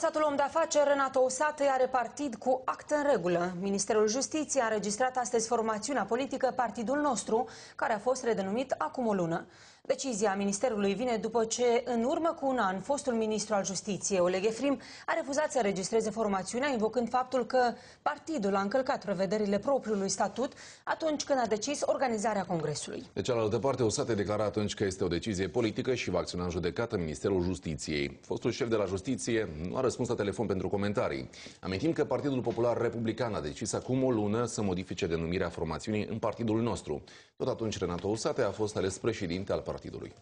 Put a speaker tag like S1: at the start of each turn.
S1: Satul om de afaceri, Renato Usată, are partid cu act în regulă. Ministerul Justiției a înregistrat astăzi formațiunea politică Partidul Nostru, care a fost redenumit acum o lună. Decizia Ministerului vine după ce, în urmă cu un an, fostul ministru al Justiției, Oleg Efrim, a refuzat să registreze formațiunea, invocând faptul că partidul a încălcat prevederile propriului statut atunci când a decis organizarea Congresului.
S2: De cealaltă parte, a declarat atunci că este o decizie politică și va acționa în judecată Ministerul Justiției. Fostul șef de la Justiție nu a răspuns la telefon pentru comentarii. Amintim că Partidul Popular Republican a decis acum o lună să modifice denumirea formațiunii în partidul nostru. Tot atunci Renato Usate a fost ales președinte al partidului.